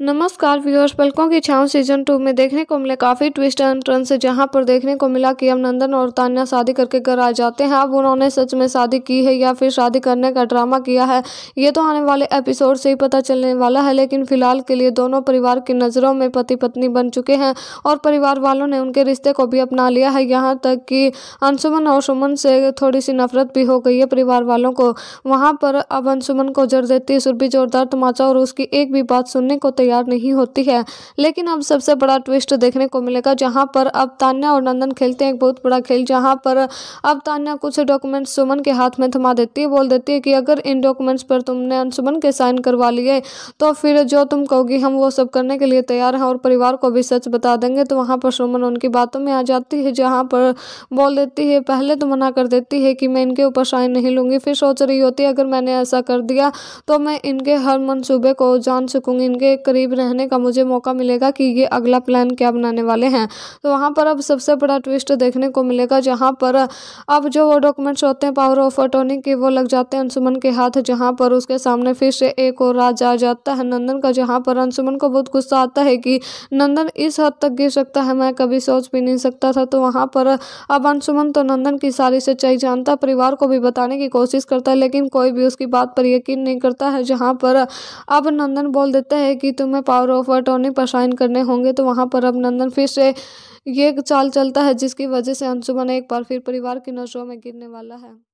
नमस्कार व्यूअर्स पलकों की छाव सीजन टू में देखने को मिले काफ़ी ट्विस्ट एंड टर्न से जहां पर देखने को मिला कि अब नंदन और तान्या शादी करके घर आ जाते हैं अब उन्होंने सच में शादी की है या फिर शादी करने का ड्रामा किया है ये तो आने वाले एपिसोड से ही पता चलने वाला है लेकिन फिलहाल के लिए दोनों परिवार की नज़रों में पति पत्नी बन चुके हैं और परिवार वालों ने उनके रिश्ते को भी अपना लिया है यहाँ तक कि अंशुमन और सुमन से थोड़ी सी नफरत भी हो गई है परिवार वालों को वहाँ पर अब अंशुमन को जर देती सुरभि जोरदार तमाचा और उसकी एक भी बात सुनने को तैयार तैयार नहीं होती है लेकिन अब सबसे बड़ा ट्विस्ट देखने को मिलेगा जहां पर अब तान्या और नंदन खेलते हैं एक बहुत बड़ा खेल जहां पर अब तान्या कुछ डॉक्यूमेंट्स सुमन के हाथ में थमा देती है बोल देती है कि अगर इन डॉक्यूमेंट्स पर तुमने अनसुमन के साइन करवा लिए तो फिर जो तुम कहोगी हम वो सब करने के लिए तैयार हैं और परिवार को भी सच बता देंगे तो वहाँ पर सुमन उनकी बातों में आ जाती है जहाँ पर बोल देती है पहले तो मना कर देती है कि मैं इनके ऊपर साइन नहीं लूँगी फिर सोच रही होती है अगर मैंने ऐसा कर दिया तो मैं इनके हर मनसूबे को जान सकूँगी इनके करीब करीब रहने का मुझे मौका मिलेगा कि ये अगला प्लान क्या बनाने वाले हैं तो वहाँ पर अब सबसे बड़ा ट्विस्ट देखने को मिलेगा जहाँ पर अब जो वो डॉक्यूमेंट्स होते हैं पावर ऑफ अटोर्नी के वो लग जाते हैं अंशुमन के हाथ जहाँ पर उसके सामने फिर से एक और राज आ जाता है नंदन का जहाँ पर अंशुमन को बहुत गुस्सा आता है कि नंदन इस हद तक गिर सकता है मैं कभी सोच भी नहीं सकता था तो वहाँ पर अब अंशुमन तो नंदन की सारी सच्चाई जानता परिवार को भी बताने की कोशिश करता है लेकिन कोई भी उसकी बात पर यकीन नहीं करता है जहाँ पर अब नंदन बोल देता है कि तुम में पावर ऑफ अटॉर्नी पर साइन करने होंगे तो वहाँ पर अब नंदन फिर से ये चाल चलता है जिसकी वजह से अंशुमन एक बार फिर परिवार की नजरों में गिरने वाला है